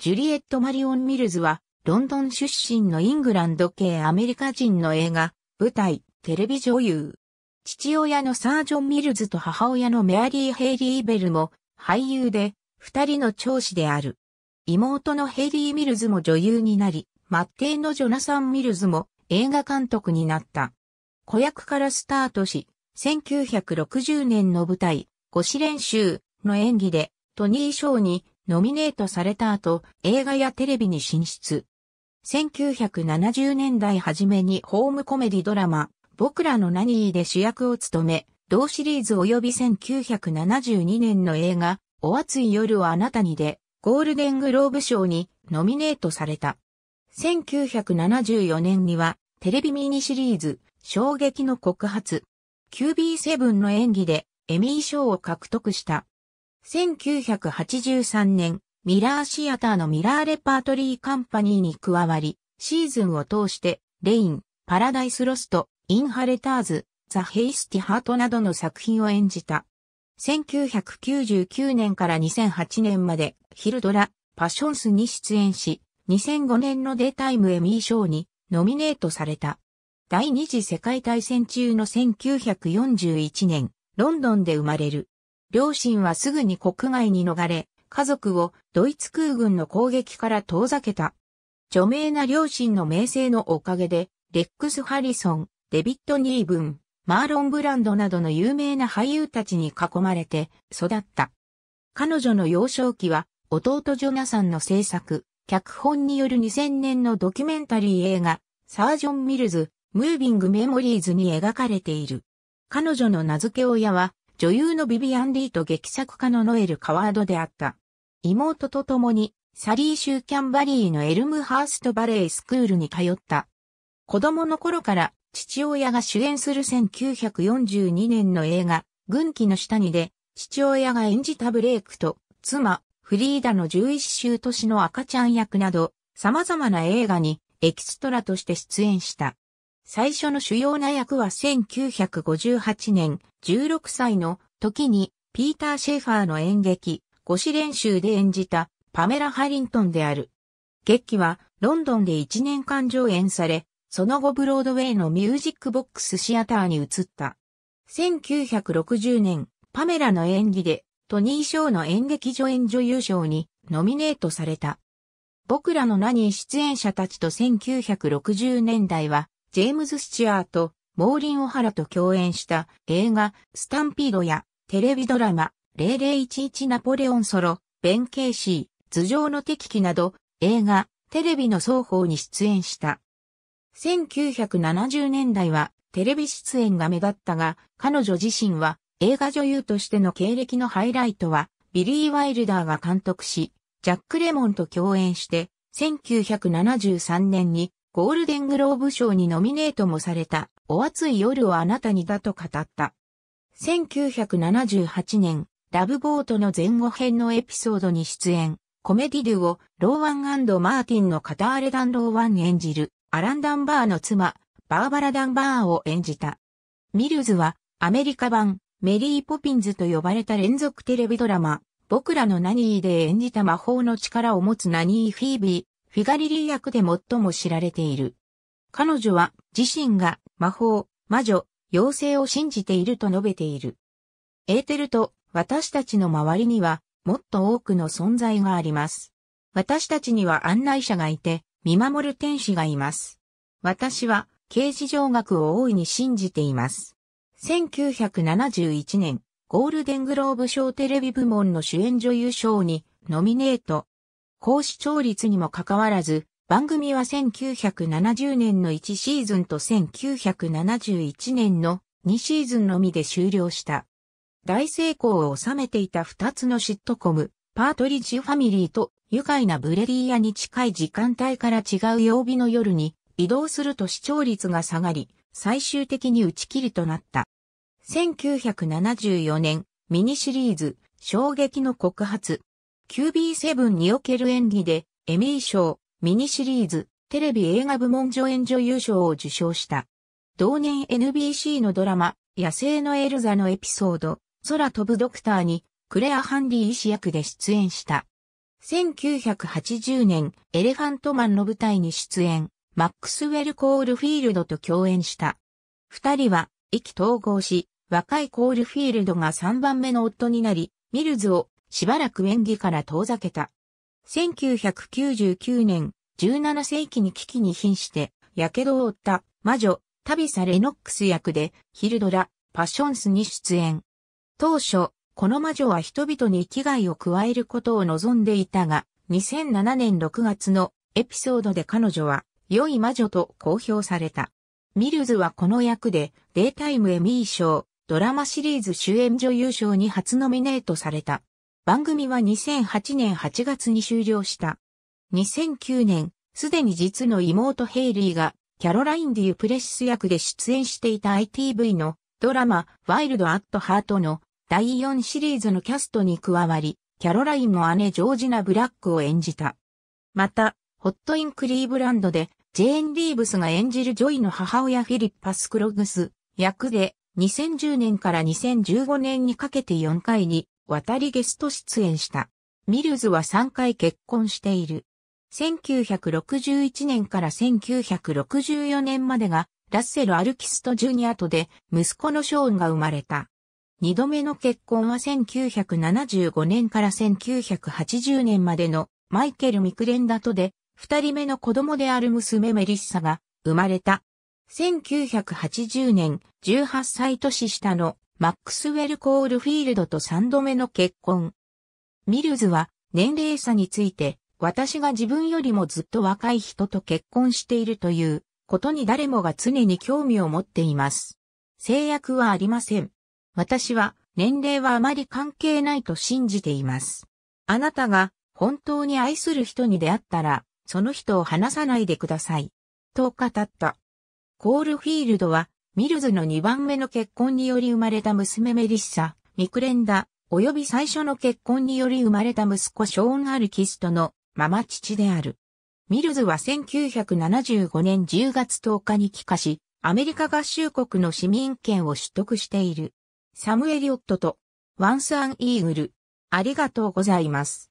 ジュリエット・マリオン・ミルズは、ロンドン出身のイングランド系アメリカ人の映画、舞台、テレビ女優。父親のサージョン・ミルズと母親のメアリー・ヘイリー・ベルも俳優で、二人の長子である。妹のヘイリー・ミルズも女優になり、末帝のジョナサン・ミルズも映画監督になった。子役からスタートし、1960年の舞台、五子練習の演技で、トニー・ショーにノミネートされた後、映画やテレビに進出。1970年代初めにホームコメディドラマ、僕らの何で主役を務め、同シリーズ及び1972年の映画、お暑い夜はあなたにで、ゴールデングローブ賞にノミネートされた。1974年には、テレビミニシリーズ、衝撃の告発。QB7 の演技で、エミー賞を獲得した。1983年、ミラーシアターのミラーレパートリーカンパニーに加わり、シーズンを通して、レイン、パラダイスロスト、インハレターズ、ザ・ヘイスティ・ハートなどの作品を演じた。1999年から2008年まで、ヒルドラ、パッションスに出演し、2005年のデータイムエミー賞にノミネートされた。第二次世界大戦中の1941年、ロンドンで生まれる。両親はすぐに国外に逃れ、家族をドイツ空軍の攻撃から遠ざけた。著名な両親の名声のおかげで、レックス・ハリソン、デビッド・ニーブン、マーロン・ブランドなどの有名な俳優たちに囲まれて育った。彼女の幼少期は、弟ジョナサンの制作、脚本による2000年のドキュメンタリー映画、サージョン・ミルズ、ムービング・メモリーズに描かれている。彼女の名付け親は、女優のビビアン・リーと劇作家のノエル・カワードであった。妹と共に、サリーシューキャンバリーのエルムハーストバレースクールに通った。子供の頃から父親が主演する1942年の映画、軍記の下にで、父親が演じたブレイクと、妻、フリーダの11週年の赤ちゃん役など、様々な映画にエキストラとして出演した。最初の主要な役は1958年16歳の時にピーター・シェファーの演劇、五子練習で演じたパメラ・ハリントンである。劇はロンドンで1年間上演され、その後ブロードウェイのミュージックボックスシアターに移った。1960年、パメラの演技でトニー賞の演劇助演女優賞にノミネートされた。僕らの何出演者たちと1960年代はジェームズ・スチュアート、モーリン・オハラと共演した映画、スタンピードやテレビドラマ、0011ナポレオンソロ、ベン・ケイシー、頭上の敵機など、映画、テレビの双方に出演した。1970年代はテレビ出演が目立ったが、彼女自身は映画女優としての経歴のハイライトは、ビリー・ワイルダーが監督し、ジャック・レモンと共演して、1973年にゴールデングローブ賞にノミネートもされた、お熱い夜をあなたにだと語った。1978年、ラブボートの前後編のエピソードに出演、コメディデュをローワンマーティンの片荒れダンローワン演じる、アラン・ダンバーの妻、バーバラ・ダンバーを演じた。ミルズは、アメリカ版、メリー・ポピンズと呼ばれた連続テレビドラマ、僕らのナニーで演じた魔法の力を持つナニー・フィービー、フィガリリー役で最も知られている。彼女は自身が魔法、魔女、妖精を信じていると述べている。エーテルと私たちの周りにはもっと多くの存在があります。私たちには案内者がいて、見守る天使がいます。私は刑事上学を大いに信じています。1971年、ゴールデングローブ賞テレビ部門の主演女優賞にノミネート。高視聴率にもかかわらず、番組は1970年の1シーズンと1971年の2シーズンのみで終了した。大成功を収めていた2つのシットコム、パートリッジファミリーと愉快なブレリーアに近い時間帯から違う曜日の夜に移動すると視聴率が下がり、最終的に打ち切りとなった。1974年、ミニシリーズ、衝撃の告発、QB7 における演技で、エミー賞、ミニシリーズ、テレビ映画部門助演女優賞を受賞した。同年 NBC のドラマ、野生のエルザのエピソード、空飛ぶドクターに、クレア・ハンディ医師役で出演した。1980年、エレファントマンの舞台に出演、マックスウェル・コールフィールドと共演した。二人は、意気統合し、若いコールフィールドが三番目の夫になり、ミルズをしばらく演技から遠ざけた。1999年、17世紀に危機に瀕して、火傷を負った魔女、タビサ・レノックス役で、ヒルドラ、パッションスに出演。当初、この魔女は人々に危害を加えることを望んでいたが、2007年6月のエピソードで彼女は、良い魔女と公表された。ミルズはこの役で、デイタイムエミー賞、ドラマシリーズ主演女優賞に初ノミネートされた。番組は2008年8月に終了した。2009年、すでに実の妹ヘイリーがキャロライン・デュプレシス役で出演していた ITV のドラマワイルド・アット・ハートの第4シリーズのキャストに加わり、キャロラインの姉ジョージナ・ブラックを演じた。また、ホット・イン・クリーブランドでジェーン・リーブスが演じるジョイの母親フィリッパ・スクログス役で2010年から2015年にかけて4回に渡りゲスト出演した。ミルズは3回結婚している。1961年から1964年までが、ラッセル・アルキスト・ジュニアとで、息子のショーンが生まれた。二度目の結婚は1975年から1980年までのマイケル・ミクレンダとで、二人目の子供である娘メリッサが生まれた。1980年、18歳年下のマックスウェル・コールフィールドと3度目の結婚。ミルズは年齢差について、私が自分よりもずっと若い人と結婚しているということに誰もが常に興味を持っています。制約はありません。私は年齢はあまり関係ないと信じています。あなたが本当に愛する人に出会ったら、その人を離さないでください。と語った。コールフィールドはミルズの2番目の結婚により生まれた娘メリッサ、ミクレンダ、及び最初の結婚により生まれた息子ショーン・アルキストのママ父である。ミルズは1975年10月10日に帰化し、アメリカ合衆国の市民権を取得している。サムエリオットと、ワンス・アン・イーグル。ありがとうございます。